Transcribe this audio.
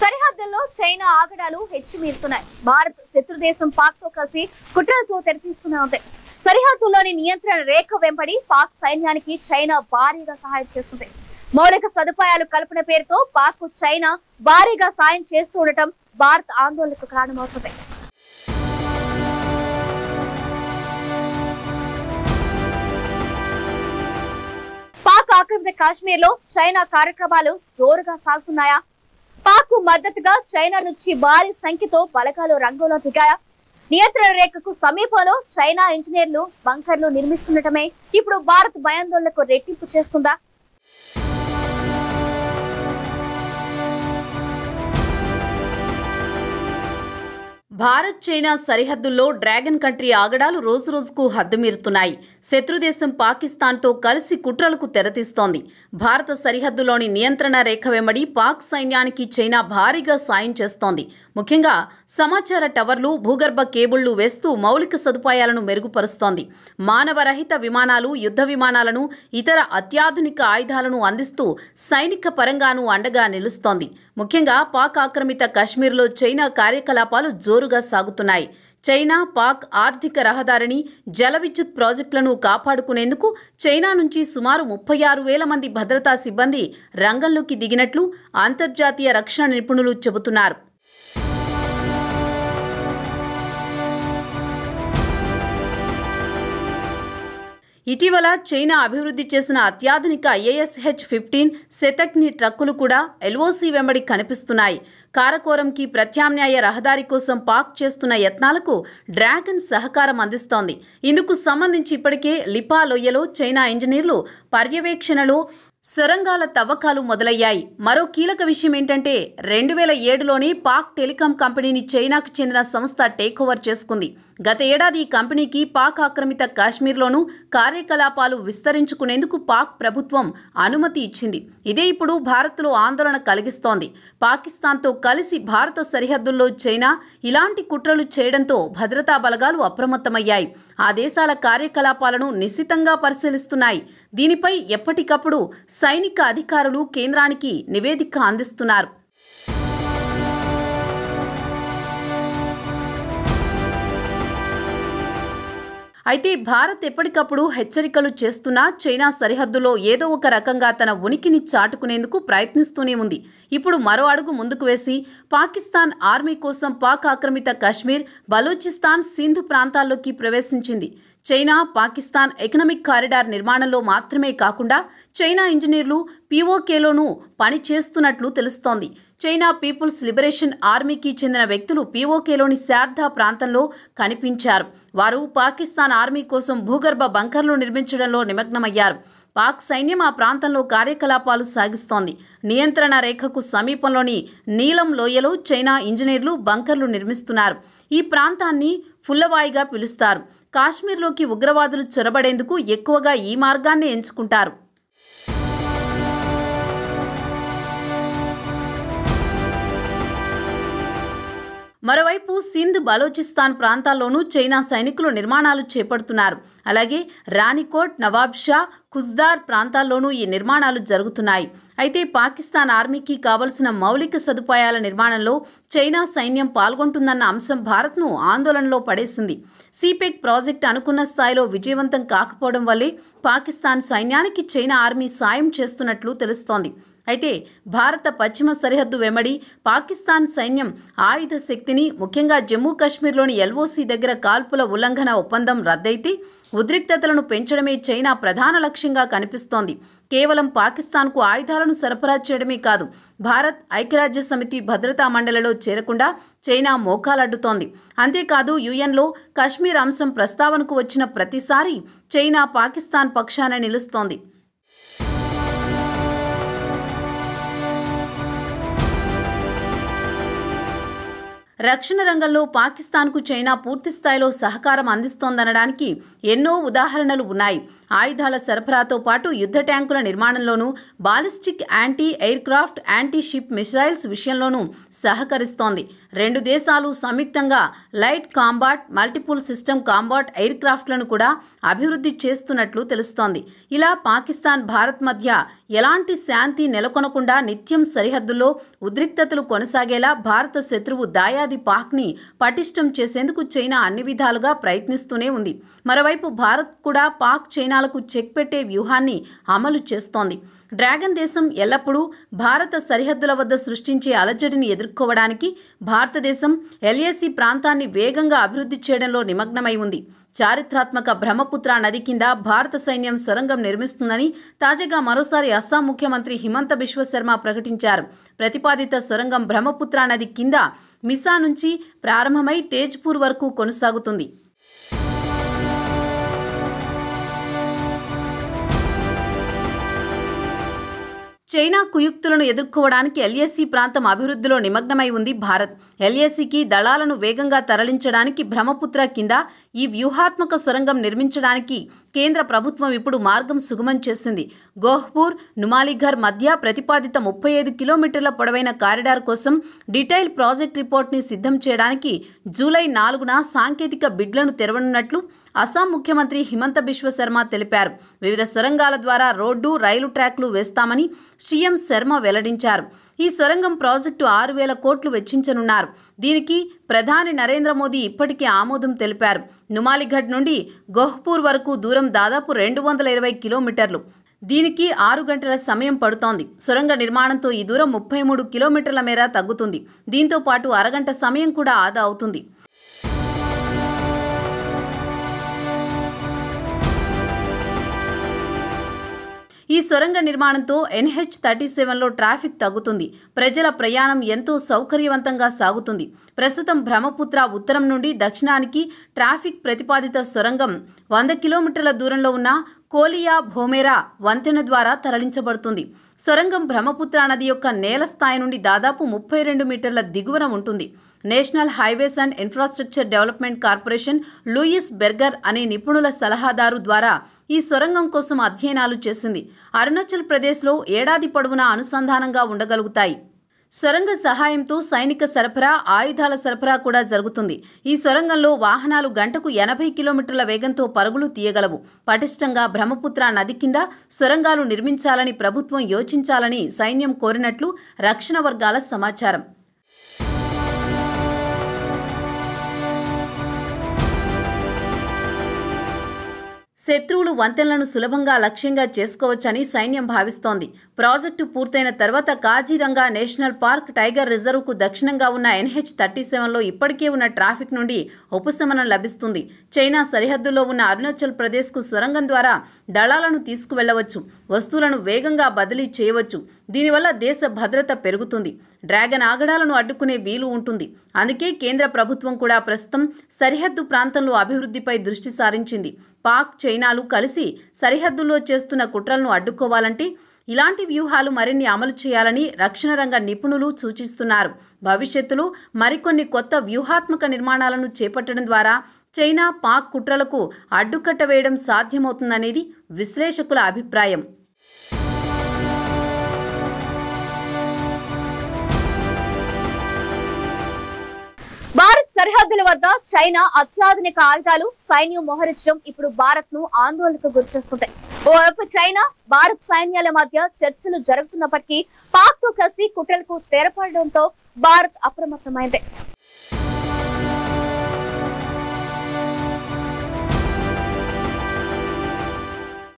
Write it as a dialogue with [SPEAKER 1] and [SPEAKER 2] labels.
[SPEAKER 1] సరిహద్దుల్లో చైనా ఆగడాలు మీరుతున్నాయి భారత్ శత్రుదేశం పాక్ తో కలిసి కుట్రలతో తెరతీస్తూనే ఉంది సరిహద్దులోని నియంత్రణ రేఖ వెంబడి పాక్ సైన్యానికి చైనా భారీగా సహాయం చేస్తుంది మౌలిక సదుపాయాలు కల్పన పేరుతో పాక్ చైనా భారీగా సాయం చేస్తూ ఉండటం భారత్ ఆందోళనకు కారణమవుతుంది పాక్ ఆక్రమిత కాశ్మీర్ లో చైనా కార్యక్రమాలు జోరుగా సాగుతున్నాయా పాక్ కు మద్దతుగా చైనా నుంచి భారీ సంఖ్యతో బలగాలు రంగంలో దిగాయా నియంత్రణ రేఖకు సమీపంలో చైనా ఇంజనీర్లు బంకర్లు నిర్మిస్తుండటమే ఇప్పుడు భారత్ భయాందోళనకు రెట్టింపు
[SPEAKER 2] చేస్తుందా భారత్ చైనా సరిహద్దుల్లో డ్రాగన్ కంట్రీ ఆగడాలు రోజురోజుకు హద్దుమీరుతున్నాయి శత్రుదేశం పాకిస్తాన్తో కలిసి కుట్రలకు తెరతీస్తోంది భారత సరిహద్దులోని నియంత్రణ రేఖ వెంబడి పాక్ సైన్యానికి చైనా భారీగా సాయం చేస్తోంది ముఖ్యంగా సమాచార టవర్లు భూగర్భ కేబుళ్లు వేస్తూ మౌలిక సదుపాయాలను మెరుగుపరుస్తోంది మానవరహిత విమానాలు యుద్ధ విమానాలను ఇతర అత్యాధునిక ఆయుధాలను అందిస్తూ సైనిక పరంగానూ అండగా నిలుస్తోంది ముఖ్యంగా పాక్ ఆక్రమిత కశ్మీర్లో చైనా కార్యకలాపాలు జోరుగా సాగుతున్నాయి చైనా పాక్ ఆర్థిక రహదారిని జల విద్యుత్ ప్రాజెక్టులను కాపాడుకునేందుకు చైనా నుంచి సుమారు ముప్పై ఆరు వేల మంది భద్రతా సిబ్బంది రంగంలోకి దిగినట్లు అంతర్జాతీయ రక్షణ నిపుణులు చెబుతున్నారు ఇటీవల చైనా అభివృద్ధి చేసిన అత్యాధునిక హెచ్ ఫిఫ్టీన్ శతక్ని ట్రక్కులు కూడా ఎల్ఓసి వెంబడి కనిపిస్తున్నాయి కారకోరంకి ప్రత్యామ్నాయ రహదారి కోసం పాక్ చేస్తున్న యత్నాలకు డ్రాగన్ సహకారం అందిస్తోంది ఇందుకు సంబంధించి ఇప్పటికే లిపా లోయలో చైనా ఇంజనీర్లు పర్యవేక్షణలో సొరంగాల తవ్వకాలు మొదలయ్యాయి మరో కీలక విషయం ఏంటంటే రెండు వేల ఏడులోని పాక్ టెలికాం కంపెనీని చైనాకు చెందిన సంస్థ టేక్ ఓవర్ చేసుకుంది గత ఏడాది ఈ కంపెనీకి పాక్ ఆక్రమిత కాశ్మీర్లోనూ కార్యకలాపాలు విస్తరించుకునేందుకు పాక్ ప్రభుత్వం అనుమతి ఇచ్చింది ఇదే ఇప్పుడు భారత్లో ఆందోళన కలిగిస్తోంది పాకిస్తాన్తో కలిసి భారత సరిహద్దుల్లో చైనా ఇలాంటి కుట్రలు చేయడంతో భద్రతా బలగాలు అప్రమత్తమయ్యాయి ఆ దేశాల కార్యకలాపాలను నిశ్చితంగా పరిశీలిస్తున్నాయి దీనిపై ఎప్పటికప్పుడు సైనిక అధికారులు కేంద్రానికి నివేదిక అందిస్తున్నారు అయితే భారత్ ఎప్పటికప్పుడు హెచ్చరికలు చేస్తున్నా చైనా సరిహద్దులో ఏదో ఒక రకంగా తన ఉనికిని చాటుకునేందుకు ప్రయత్నిస్తూనే ఉంది ఇప్పుడు మరో అడుగు ముందుకు వేసి పాకిస్తాన్ ఆర్మీ కోసం పాక్ ఆక్రమిత కశ్మీర్ బలూచిస్తాన్ సింధు ప్రాంతాల్లోకి ప్రవేశించింది చైనా పాకిస్తాన్ ఎకనామిక్ కారిడార్ నిర్మాణంలో మాత్రమే కాకుండా చైనా ఇంజనీర్లు పీఓకేలోనూ పని చేస్తున్నట్లు తెలుస్తోంది చైనా పీపుల్స్ లిబరేషన్ ఆర్మీకి చెందిన వ్యక్తులు పీఓకేలోని శార్దా ప్రాంతంలో కనిపించారు వారు పాకిస్తాన్ ఆర్మీ కోసం భూగర్భ బంకర్లు నిర్మించడంలో నిమగ్నమయ్యారు పాక్ సైన్యం ఆ ప్రాంతంలో కార్యకలాపాలు సాగిస్తోంది నియంత్రణ రేఖకు సమీపంలోని నీలం లోయలో చైనా ఇంజనీర్లు బంకర్లు నిర్మిస్తున్నారు ఈ ప్రాంతాన్ని ఫుల్లవాయిగా పిలుస్తారు కాశ్మీర్లోకి ఉగ్రవాదులు చొరబడేందుకు ఎక్కువగా ఈ మార్గాన్ని ఎంచుకుంటారు మరోవైపు సింధ్ బలోచిస్తాన్ ప్రాంతాల్లోనూ చైనా సైనికులు నిర్మాణాలు చేపడుతున్నారు అలాగే రాణికోట్ నవాబ్ షా కుజ్దార్ ప్రాంతాల్లోనూ ఈ నిర్మాణాలు జరుగుతున్నాయి అయితే పాకిస్తాన్ ఆర్మీకి కావలసిన మౌలిక సదుపాయాల నిర్మాణంలో చైనా సైన్యం పాల్గొంటుందన్న అంశం భారత్ను ఆందోళనలో పడేసింది సిపెక్ ప్రాజెక్ట్ అనుకున్న స్థాయిలో విజయవంతం కాకపోవడం వల్లే పాకిస్తాన్ సైన్యానికి చైనా ఆర్మీ సాయం చేస్తున్నట్లు తెలుస్తోంది అయితే భారత పశ్చిమ సరిహద్దు వెంబడి పాకిస్తాన్ సైన్యం ఆయుధ శక్తిని ముఖ్యంగా జమ్మూ కాశ్మీర్లోని ఎల్ఓసి దగ్గర కాల్పుల ఉల్లంఘన ఒప్పందం రద్దయితే ఉద్రిక్తతలను పెంచడమే చైనా ప్రధాన లక్ష్యంగా కనిపిస్తోంది కేవలం పాకిస్తాన్కు ఆయుధాలను సరఫరా చేయడమే కాదు భారత్ ఐక్యరాజ్య సమితి భద్రతా మండలిలో చేరకుండా చైనా మోకాలడ్డుతోంది అంతేకాదు యుఎన్లో కాశ్మీర్ అంశం ప్రస్తావనకు వచ్చిన ప్రతిసారి చైనా పాకిస్తాన్ పక్షాన నిలుస్తోంది రక్షణ రంగంలో పాకిస్తాన్కు చైనా పూర్తిస్థాయిలో సహకారం అందిస్తోందనడానికి ఎన్నో ఉదాహరణలు ఉన్నాయి ఆయుధాల సరఫరాతో పాటు యుద్ధ ట్యాంకుల నిర్మాణంలోనూ ballistic anti aircraft anti ship missiles విషయంలోనూ సహకరిస్తోంది రెండు దేశాలు సంయుక్తంగా light combat multiple system combat ఎయిర్ క్రాఫ్ట్లను కూడా అభివృద్ధి చేస్తున్నట్లు తెలుస్తోంది ఇలా పాకిస్తాన్ భారత్ మధ్య ఎలాంటి శాంతి నెలకొనకుండా నిత్యం సరిహద్దుల్లో ఉద్రిక్తతలు కొనసాగేలా భారత శత్రువు దాయాది పాక్ని పటిష్టం చేసేందుకు చైనా అన్ని విధాలుగా ప్రయత్నిస్తూనే ఉంది మరోవైపు భారత్ కూడా పాక్ చైనాల ప్రయత్నాలకు చెక్ పెట్టే వ్యూహాన్ని అమలు చేస్తోంది డ్రాగన్ దేశం ఎల్లప్పుడూ భారత సరిహద్దుల వద్ద సృష్టించే అలజడిని ఎదుర్కోవడానికి భారతదేశం ఎల్ఏసీ ప్రాంతాన్ని వేగంగా అభివృద్ధి చేయడంలో నిమగ్నమై ఉంది చారిత్రాత్మక బ్రహ్మపుత్ర నది కింద భారత సైన్యం సొరంగం నిర్మిస్తుందని తాజాగా మరోసారి అస్సాం ముఖ్యమంత్రి హిమంత బిశ్వశర్మ ప్రకటించారు ప్రతిపాదిత సొరంగం బ్రహ్మపుత్ర నది కింద మిసా నుంచి ప్రారంభమై తేజ్పూర్ వరకు కొనసాగుతుంది చైనా కుయుక్తులను ఎదుర్కోవడానికి ఎల్ఏసీ ప్రాంతం అభివృద్ధిలో నిమగ్నమై ఉంది భారత్ ఎల్ఏసీకి దళాలను వేగంగా తరలించడానికి బ్రహ్మపుత్ర కింద ఈ వ్యూహాత్మక సొరంగం నిర్మించడానికి కేంద్ర ప్రభుత్వం ఇప్పుడు మార్గం సుగమం చేసింది గోహ్పూర్ నుమాలిఘర్ మధ్య ప్రతిపాదిత ముప్పై ఐదు కిలోమీటర్ల పొడవైన కారిడార్ కోసం డీటెయిల్ ప్రాజెక్ట్ రిపోర్ట్ని సిద్ధం చేయడానికి జూలై నాలుగున సాంకేతిక బిడ్లను తెరవనున్నట్లు అస్సాం ముఖ్యమంత్రి హిమంత బిశ్వ శర్మ తెలిపారు వివిధ సొరంగాల ద్వారా రోడ్డు రైలు ట్రాక్లు వేస్తామని సీఎం శర్మ వెల్లడించారు ఈ సొరంగం ప్రాజెక్టు ఆరు వేల కోట్లు వెచ్చించనున్నారు దీనికి ప్రధాని నరేంద్ర మోదీ ఇప్పటికే ఆమోదం తెలిపారు నుమాలిఘడ్ నుండి గోహ్పూర్ వరకు దూరం దాదాపు రెండు వందల ఇరవై కిలోమీటర్లు దీనికి ఆరు గంటల సమయం పడుతోంది సొరంగ నిర్మాణంతో ఈ దూరం ముప్పై మూడు కిలోమీటర్ల మేర తగ్గుతుంది దీంతో పాటు అరగంట సమయం కూడా ఆదా అవుతుంది ఈ సొరంగ నిర్మాణంతో ఎన్హెచ్ థర్టీ సెవెన్లో ట్రాఫిక్ తగ్గుతుంది ప్రజల ప్రయాణం ఎంతో సౌకర్యవంతంగా సాగుతుంది ప్రస్తుతం బ్రహ్మపుత్ర ఉత్తరం నుండి దక్షిణానికి ట్రాఫిక్ ప్రతిపాదిత సొరంగం వంద కిలోమీటర్ల దూరంలో ఉన్న కోలియా భోమేరా వంతెన ద్వారా తరలించబడుతుంది సొరంగం బ్రహ్మపుత్ర నది యొక్క నేల స్థాయి నుండి దాదాపు ముప్పై రెండు మీటర్ల దిగువన ఉంటుంది national highways and infrastructure development corporation Louis Berger అనే నిపుణుల సలహాదారు ద్వారా ఈ సొరంగం కోసం అధ్యయనాలు చేసింది అరుణాచల్ ప్రదేశ్లో ఏడాది పొడవునా అనుసంధానంగా ఉండగలుగుతాయి సొరంగ సహాయంతో సైనిక సరఫరా ఆయుధాల సరఫరా కూడా జరుగుతుంది ఈ సొరంగంలో వాహనాలు గంటకు ఎనభై కిలోమీటర్ల వేగంతో పరుగులు తీయగలవు పటిష్టంగా బ్రహ్మపుత్ర నది కింద సొరంగాలు నిర్మించాలని ప్రభుత్వం యోచించాలని సైన్యం కోరినట్లు రక్షణ వర్గాల సమాచారం శత్రువులు వంతెనలను సులభంగా లక్ష్యంగా చేసుకోవచ్చని సైన్యం భావిస్తోంది ప్రాజెక్టు పూర్తయిన తర్వాత కాజీరంగా నేషనల్ పార్క్ టైగర్ రిజర్వ్కు దక్షిణంగా ఉన్న ఎన్హెచ్ థర్టీ సెవెన్లో ఇప్పటికే ఉన్న ట్రాఫిక్ నుండి ఉపశమనం లభిస్తుంది చైనా సరిహద్దులో ఉన్న అరుణాచల్ ప్రదేశ్కు సొరంగం ద్వారా దళాలను తీసుకువెళ్లవచ్చు వస్తువులను వేగంగా బదిలీ చేయవచ్చు దీనివల్ల దేశ భద్రత పెరుగుతుంది డ్రాగన్ ఆగడాలను అడ్డుకునే వీలు ఉంటుంది అందుకే కేంద్ర ప్రభుత్వం కూడా ప్రస్తుతం సరిహద్దు ప్రాంతంలో అభివృద్ధిపై దృష్టి సారించింది పాక్ చైనాలు కలిసి సరిహద్దులో చేస్తున్న కుట్రలను అడ్డుకోవాలంటే ఇలాంటి వ్యూహాలు మరిన్ని అమలు చేయాలని రక్షణ రంగ నిపుణులు సూచిస్తున్నారు భవిష్యత్తులో మరికొన్ని కొత్త వ్యూహాత్మక నిర్మాణాలను చేపట్టడం ద్వారా చైనా పాక్ కుట్రలకు అడ్డుకట్ట వేయడం సాధ్యమవుతుందనేది విశ్లేషకుల అభిప్రాయం
[SPEAKER 1] భారత్ సరిహద్దుల వద్ద చైనా అత్యాధునిక ఆయుధాలు సైన్యం మోహరించడం ఇప్పుడు భారత్ ను ఆందోళనకు గురిచేస్తుంది ఓవైపు చైనా భారత్ సైన్యాల మధ్య చర్చలు జరుగుతున్నప్పటికీ పాక్ తో కలిసి కుట్రలకు తెరపడంతో భారత్ అప్రమత్తమైంది